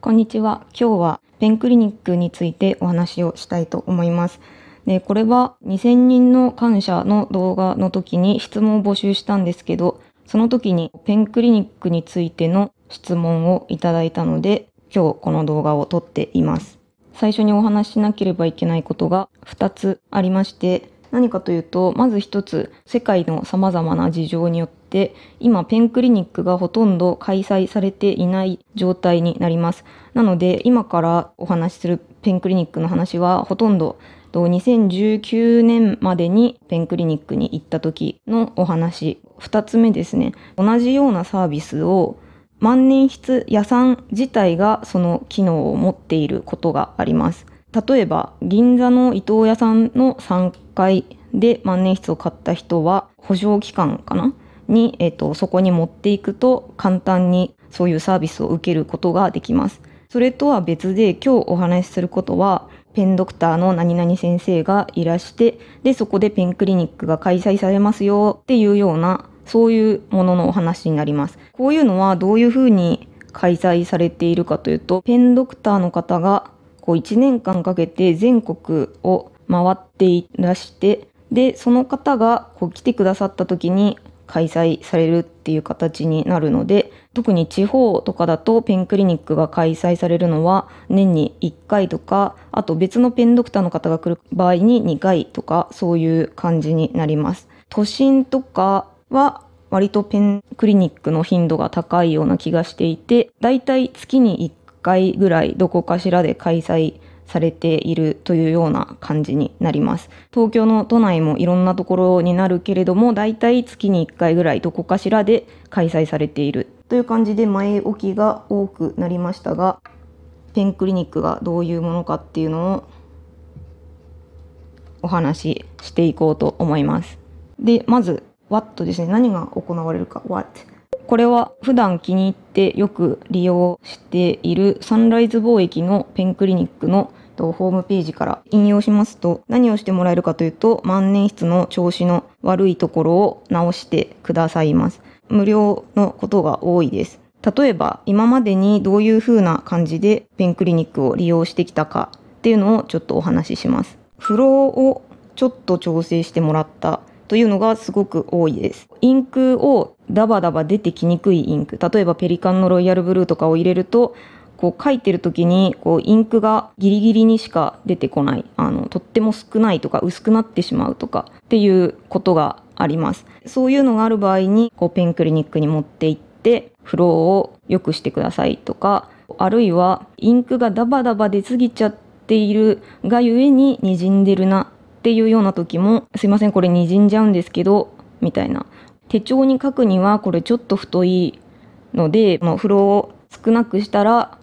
こんにちは。今日はペンクリニックについてお話をしたいと思います。でこれは2000人の感謝の動画の時に質問を募集したんですけど、その時にペンクリニックについての質問をいただいたので、今日この動画を撮っています。最初にお話ししなければいけないことが2つありまして、何かというとまず一つ世界のさまざまな事情によって今ペンクリニックがほとんど開催されていない状態になりますなので今からお話しするペンクリニックの話はほとんど2019年までにペンクリニックに行った時のお話二つ目ですね同じようなサービスを万年筆屋さん自体がその機能を持っていることがあります例えば銀座の伊藤屋さんの参会で万年筆を買った人は保証期間かなに、えーと、そこに持っていくと簡単にそういうサービスを受けることができます。それとは別で今日お話しすることはペンドクターの何々先生がいらしてでそこでペンクリニックが開催されますよっていうようなそういうもののお話になります。こういうのはどういうふうに開催されているかというとペンドクターの方がこう1年間かけて全国を回っていらしてでその方がこう来てくださった時に開催されるっていう形になるので特に地方とかだとペンクリニックが開催されるのは年に1回とかあと別のペンドクターの方が来る場合に2回とかそういう感じになります都心とかは割とペンクリニックの頻度が高いような気がしていてだいたい月に1回ぐらいどこかしらで開催されているというような感じになります。東京の都内もいろんなところになるけれども、だいたい月に1回ぐらいどこかしらで開催されているという感じで前置きが多くなりましたが、ペンクリニックがどういうものかっていうのをお話ししていこうと思います。で、まず、What ですね。何が行われるか、What。これは普段気に入ってよく利用しているサンライズ貿易のペンクリニックのと、ホームページから引用しますと、何をしてもらえるかというと、万年筆の調子の悪いところを直してくださいます。無料のことが多いです。例えば、今までにどういう風な感じでペンクリニックを利用してきたかっていうのをちょっとお話しします。フローをちょっと調整してもらったというのがすごく多いです。インクをダバダバ出てきにくいインク、例えばペリカンのロイヤルブルーとかを入れると、こう書いてる時にこうインクがギリギリにしか出てこないあのとっても少ないとか薄くなってしまうとかっていうことがありますそういうのがある場合にこうペンクリニックに持って行ってフローを良くしてくださいとかあるいはインクがダバダバ出過ぎちゃっているがゆえに滲んでるなっていうような時もすいませんこれ滲んじゃうんですけどみたいな手帳に書くにはこれちょっと太いのでこフローを少なくしたら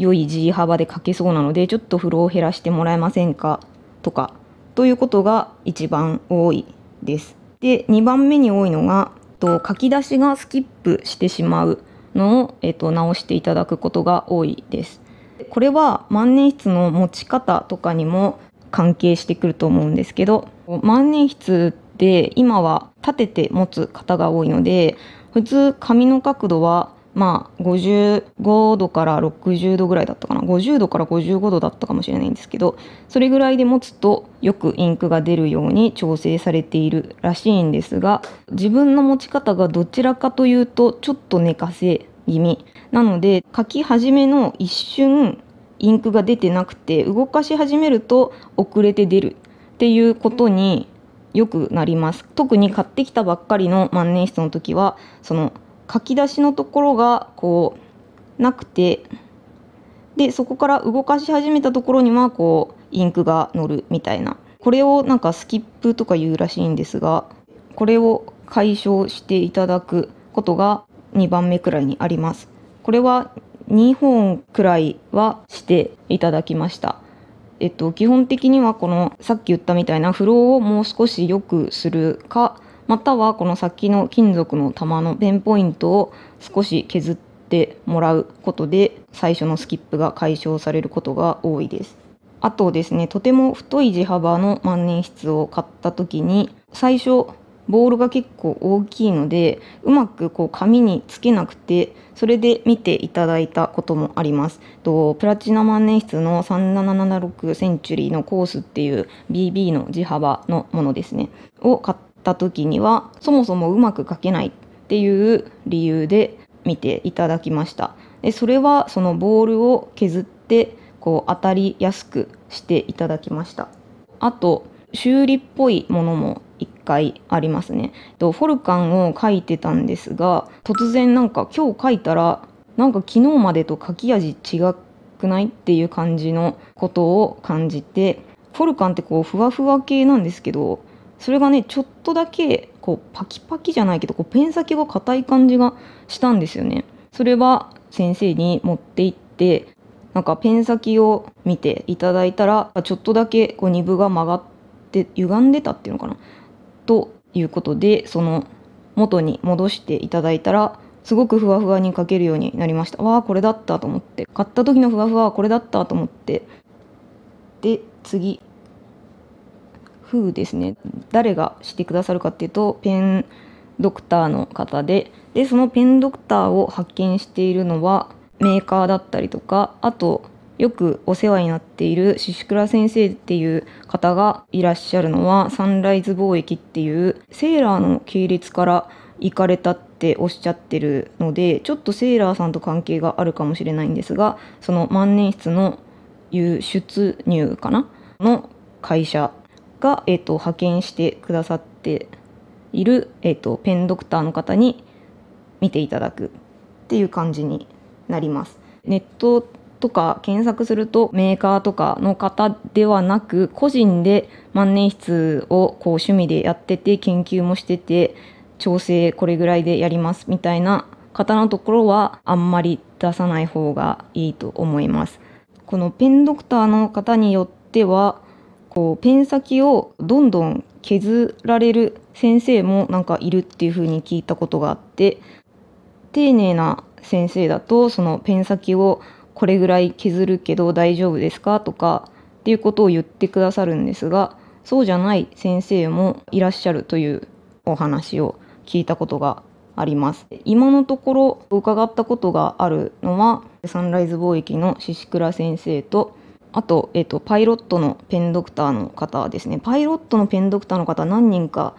良い G 幅で書けそうなのでちょっとフローを減らしてもらえませんかとかということが一番多いです。で2番目に多いのがと書き出しがスキップしてしまうのを、えっと、直していただくことが多いです。これは万年筆の持ち方とかにも関係してくると思うんですけど万年筆って今は立てて持つ方が多いので普通紙の角度はまあ55度から60度ぐらいだったかな50度から55度だったかもしれないんですけどそれぐらいで持つとよくインクが出るように調整されているらしいんですが自分の持ち方がどちらかというとちょっと寝かせ気味なので書き始めの一瞬インクが出てなくて動かし始めると遅れて出るっていうことによくなります特に買ってきたばっかりの万年筆の時はその書き出しのところがこうなくてでそこから動かし始めたところにはこうインクが乗るみたいなこれをなんかスキップとか言うらしいんですがこれを解消していただくことが2番目くらいにありますこれは2本くらいはしていただきましたえっと基本的にはこのさっき言ったみたいなフローをもう少し良くするかまたはこの先の金属の玉のペンポイントを少し削ってもらうことで最初のスキップが解消されることが多いです。あとですねとても太い地幅の万年筆を買った時に最初ボールが結構大きいのでうまくこう紙につけなくてそれで見ていただいたこともあります。とプラチナ万年筆の3776センチュリーのコースっていう BB の地幅のものですねを買った時にはそもそもうまく書けないっていう理由で見ていただきましたでそれはそのボールを削ってこう当たりやすくしていただきましたあと修理っぽいものも1回ありますねフォルカンを書いてたんですが突然なんか今日書いたらなんか昨日までと書き味違くないっていう感じのことを感じてフォルカンってこうふわふわ系なんですけどそれがねちょっとだけこうパキパキじゃないけどこうペン先が硬い感じがしたんですよね。それは先生に持って行ってなんかペン先を見ていただいたらちょっとだけこう2分が曲がって歪んでたっていうのかなということでその元に戻していただいたらすごくふわふわに描けるようになりましたわあこれだったと思って買った時のふわふわはこれだったと思ってで次風ですね誰がしてくださるかっていうとペンドクターの方ででそのペンドクターを発見しているのはメーカーだったりとかあとよくお世話になっているク倉先生っていう方がいらっしゃるのはサンライズ貿易っていうセーラーの系列から行かれたっておっしゃってるのでちょっとセーラーさんと関係があるかもしれないんですがその万年筆の輸出入かなの会社が、えーと、派遣してくださっている、えーとペンドクターの方に見ていただくっていう感じになります。ネットとか検索するとメーカーとかの方ではなく個人で万年筆をこう趣味でやってて研究もしてて調整これぐらいでやりますみたいな方のところはあんまり出さない方がいいと思います。このペンドクターの方によってはこうペン先をどんどん削られる先生もなんかいるっていうふうに聞いたことがあって丁寧な先生だとそのペン先をこれぐらい削るけど大丈夫ですかとかっていうことを言ってくださるんですがそうじゃない先生もいらっしゃるというお話を聞いたことがあります今のところ伺ったことがあるのはサンライズ貿易の宍倉先生とあと,、えっと、パイロットのペンドクターの方ですねパイロットのペンドクターの方何人か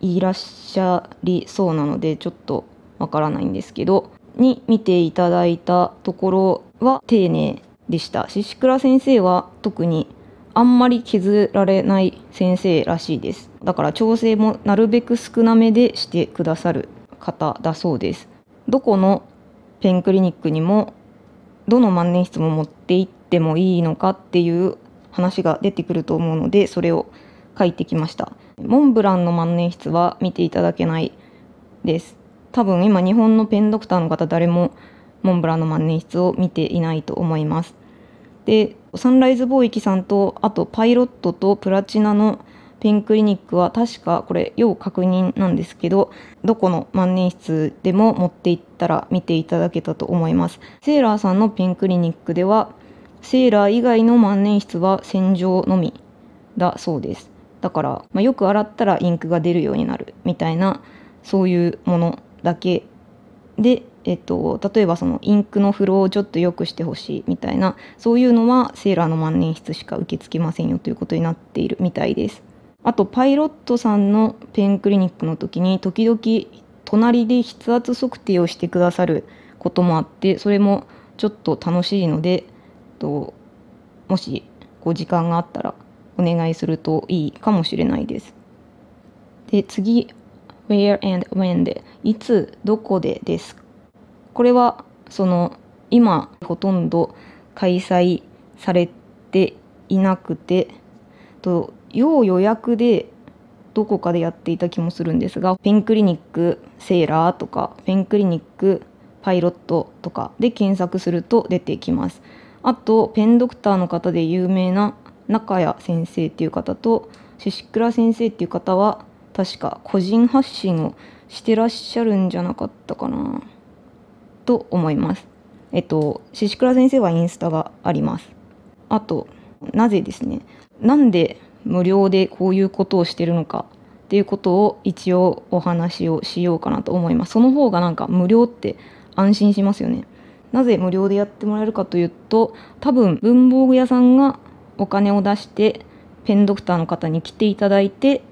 いらっしゃりそうなのでちょっとわからないんですけどに見ていただいたところは丁寧でした宍倉先生は特にあんまり削られない先生らしいですだから調整もなるべく少なめでしてくださる方だそうですどこのペンクリニックにもどの万年筆も持って行ってってもいいのかっていう話が出てくると思うのでそれを書いてきましたモンブランの万年筆は見ていただけないです多分今日本のペンドクターの方誰もモンブランの万年筆を見ていないと思いますでサンライズ貿易さんとあとパイロットとプラチナのペンクリニックは確かこれ要確認なんですけどどこの万年筆でも持っていったら見ていただけたと思いますセーラーさんのペンクリニックではセーラー以外の万年筆は洗浄のみだそうですだから、まあ、よく洗ったらインクが出るようになるみたいなそういうものだけで、えっと、例えばそのインクのフローをちょっと良くしてほしいみたいなそういうのはセーラーの万年筆しか受け付けませんよということになっているみたいですあとパイロットさんのペンクリニックの時に時々隣で筆圧測定をしてくださることもあってそれもちょっと楽しいのでともしこ時間があったらお願いするといいかもしれないです。で次 where and when でいつどこでです。これはその今ほとんど開催されていなくてと要予約でどこかでやっていた気もするんですがペンクリニックセーラーとかペンクリニックパイロットとかで検索すると出てきます。あとペンドクターの方で有名な中谷先生っていう方と宍倉先生っていう方は確か個人発信をしてらっしゃるんじゃなかったかなと思います。えっと、宍倉先生はインスタがあります。あと、なぜですね、なんで無料でこういうことをしてるのかっていうことを一応お話をしようかなと思います。その方がなんか無料って安心しますよね。なぜ無料でやってもらえるかというと多分文房具屋さんがお金を出してペンドクターの方に来ていただいて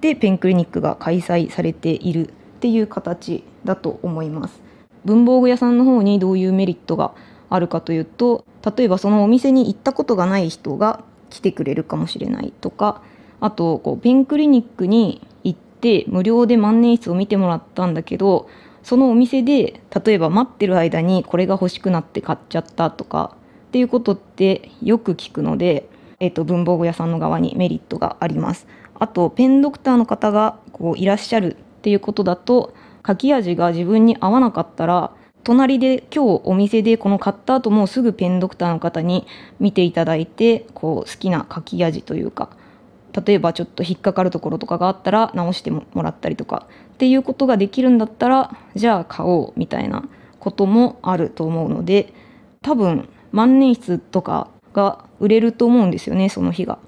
でペンクリニックが開催されているっていう形だと思います文房具屋さんの方にどういうメリットがあるかというと例えばそのお店に行ったことがない人が来てくれるかもしれないとかあとこうペンクリニックに行って無料で万年筆を見てもらったんだけどそのお店で例えば待ってる間にこれが欲しくなって買っちゃったとかっていうことってよく聞くので、えー、と文房具屋さんの側にメリットがあります。あとペンドクターの方がこういらっしゃるっていうことだと書き味が自分に合わなかったら隣で今日お店でこの買った後もうすぐペンドクターの方に見ていただいてこう好きな書き味というか例えばちょっと引っかかるところとかがあったら直してもらったりとかっていうことができるんだったらじゃあ買おうみたいなこともあると思うので多分万年筆とかが売れると思うんですよねその日が。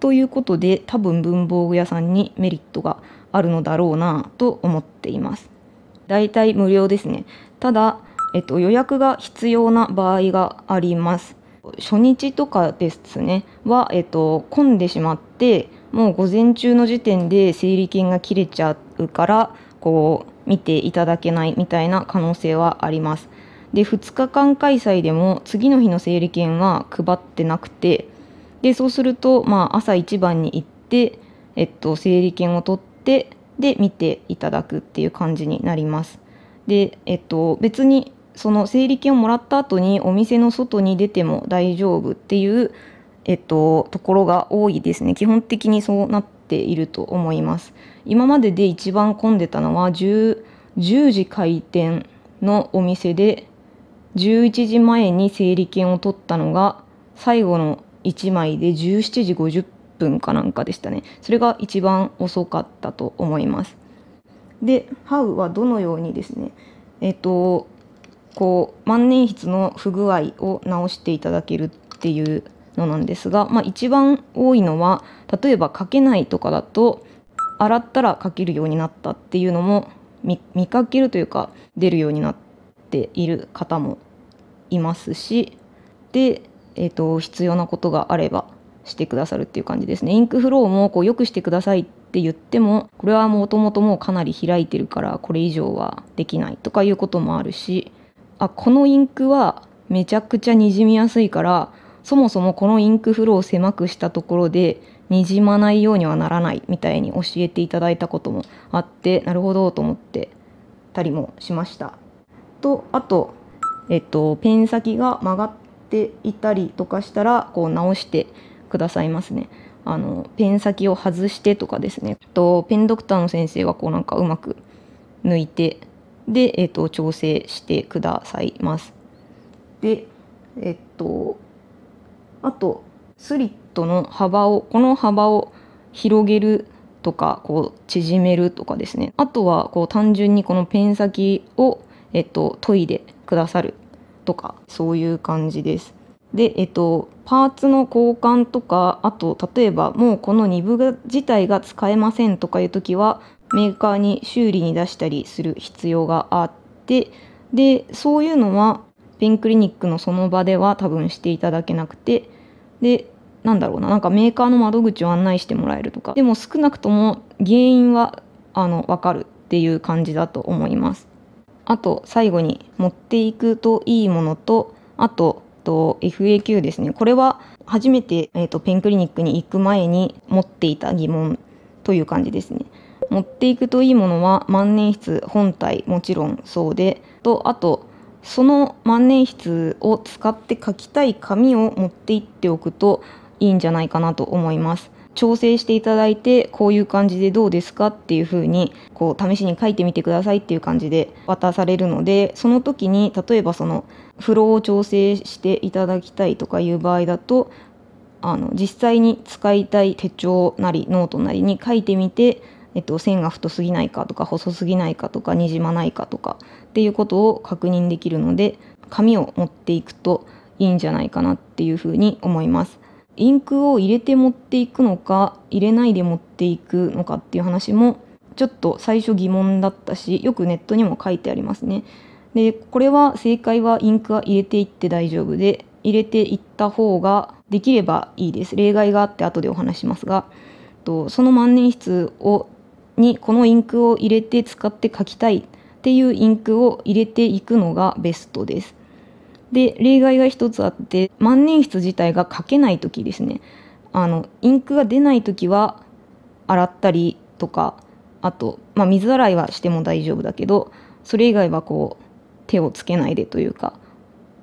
ということで多分文房具屋さんにメリットがあるのだろうなと思っています。だいたい無料ですね。ただ、えっと、予約が必要な場合があります。初日とかですねは、えっと、混んでしまってもう午前中の時点で整理券が切れちゃうからこう見ていただけないみたいな可能性はあります。で2日間開催でも次の日の整理券は配ってなくてでそうすると、まあ、朝一番に行って、えっと、整理券を取ってで見ていただくっていう感じになります。で、えっと、別にその整理券をもらった後にお店の外に出ても大丈夫っていう、えっと、ところが多いですね基本的にそうなっていると思います今までで一番混んでたのは 10, 10時開店のお店で11時前に整理券を取ったのが最後の1枚で17時50分かなんかでしたねそれが一番遅かったと思いますでハウはどのようにですねえっとこう万年筆の不具合を直していただけるっていうのなんですが、まあ、一番多いのは例えば書けないとかだと洗ったら書けるようになったっていうのも見かけるというか出るようになっている方もいますしで、えーと、と必要なことがあればしてくださるっていう感じですねインクフローもこう良くしてくださいって言ってもこれはもともともうかなり開いてるからこれ以上はできないとかいうこともあるしあこのインクはめちゃくちゃにじみやすいからそもそもこのインクフローを狭くしたところでにじまないようにはならないみたいに教えていただいたこともあってなるほどと思ってたりもしました。とあと、えっと、ペン先が曲がっていたりとかしたらこう直してくださいますね。あのペン先を外してとかですねとペンドクターの先生がこうなんかうまく抜いてで、えーと、調整してくださいます。でえっ、ー、とあとスリットの幅をこの幅を広げるとかこう縮めるとかですねあとはこう単純にこのペン先を、えっ、ー、と、研いでくださるとかそういう感じです。で、えっと、パーツの交換とかあと例えばもうこの2部自体が使えませんとかいう時はメーカーに修理に出したりする必要があってでそういうのはペンクリニックのその場では多分していただけなくてでなんだろうななんかメーカーの窓口を案内してもらえるとかでも少なくとも原因はあの分かるっていう感じだと思いますあと最後に持っていくといいものとあとと FAQ ですねこれは初めて、えーと、とペンクリニックに行く前に持っていた疑問という感じですね持っていくといいものは万年筆本体もちろんそうでとあとその万年筆を使って書きたい紙を持っていっておくといいんじゃないかなと思います。調整していただいてこういう感じでどうですかっていうふうにこう試しに書いてみてくださいっていう感じで渡されるのでその時に例えばそのフローを調整していただきたいとかいう場合だとあの実際に使いたい手帳なりノートなりに書いてみてえっと、線が太すぎないかとか細すぎないかとかにじまないかとかっていうことを確認できるので紙を持っていくといいんじゃないかなっていうふうに思います。インクを入れて持っていくのか入れないで持っていくのかっていう話もちょっと最初疑問だったしよくネットにも書いてありますね。でこれは正解はインクは入れていって大丈夫で入れていった方ができればいいです例外があって後でお話しますがとその万年筆をにこのインクを入れて使って書きたいっていうインクを入れていくのがベストです。で例外が一つあって万年筆自体が書けない時ですねあのインクが出ない時は洗ったりとかあと、まあ、水洗いはしても大丈夫だけどそれ以外はこう手をつけないでというか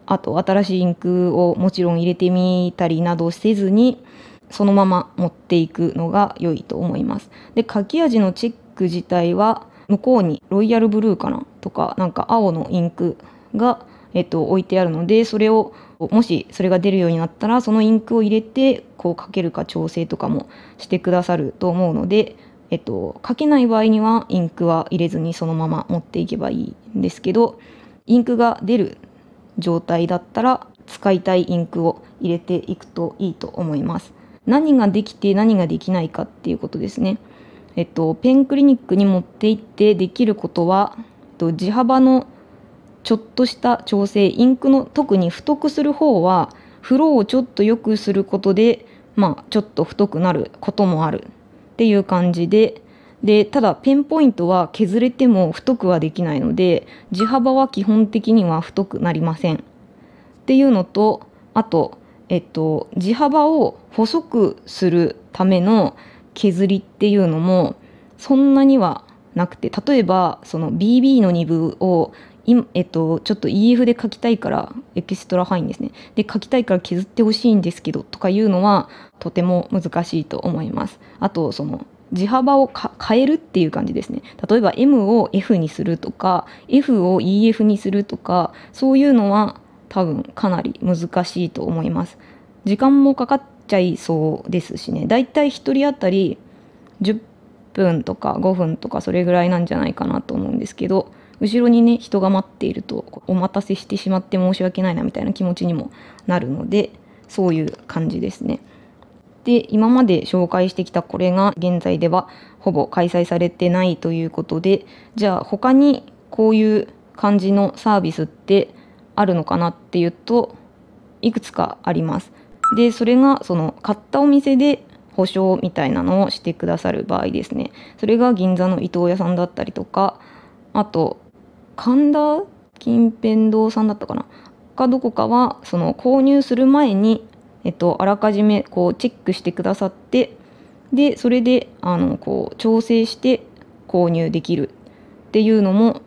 あと新しいインクをもちろん入れてみたりなどせずにそのまま持っていくのが良いと思います。で書き味のチェック自体は向こうにロイヤルブルーかなとかなんか青のインクが、えっと、置いてあるのでそれをもしそれが出るようになったらそのインクを入れてこう書けるか調整とかもしてくださると思うので、えっと、書けない場合にはインクは入れずにそのまま持っていけばいいんですけどインクが出る状態だったら使いたいインクを入れていくといいと思います。何ができて何ができないかっていうことですね。えっと、ペンクリニックに持って行ってできることは、えっと、地幅のちょっとした調整インクの特に太くする方はフローをちょっと良くすることで、まあ、ちょっと太くなることもあるっていう感じででただペンポイントは削れても太くはできないので地幅は基本的には太くなりませんっていうのとあとえっと、地幅を細くするための削りっていうのもそんなにはなくて例えばその BB の2部をえっと、ちょっと EF で書きたいからエキストラ範囲ですねで書きたいから削ってほしいんですけどとかいうのはとても難しいと思いますあとその字幅を変えるっていう感じですね例えば M を F にするとか F を EF にするとかそういうのは多分かなり難しいと思います時間もかかっちゃいそうですしねだいたい1人当たり10分とか5分とかそれぐらいなんじゃないかなと思うんですけど後ろにね人が待っているとお待たせしてしまって申し訳ないなみたいな気持ちにもなるのでそういう感じですね。で今まで紹介してきたこれが現在ではほぼ開催されてないということでじゃあ他にこういう感じのサービスってあるのかなっていうといくつかあります。でそれがその買ったお店で保証みたいなのをしてくださる場合ですねそれが銀座の伊藤屋さんだったりとかあと神田近辺堂さんだったかなかどこかはその購入する前に、えっと、あらかじめこうチェックしてくださってでそれであのこう調整して購入できるっていうのも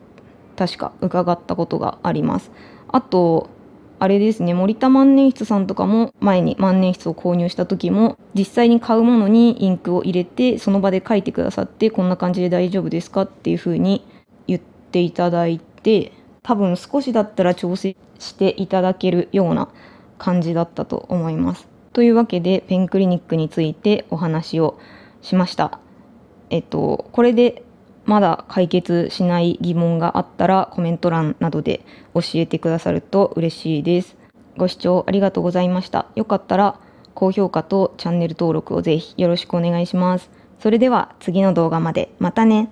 確か伺ったことがあります。あとあれですね森田万年筆さんとかも前に万年筆を購入した時も実際に買うものにインクを入れてその場で書いてくださってこんな感じで大丈夫ですかっていう風に言っていただいて多分少しだったら調整していただけるような感じだったと思います。というわけでペンクリニックについてお話をしました。えっとこれでまだ解決しない疑問があったらコメント欄などで教えてくださると嬉しいです。ご視聴ありがとうございました。よかったら高評価とチャンネル登録をぜひよろしくお願いします。それでは次の動画まで。またね。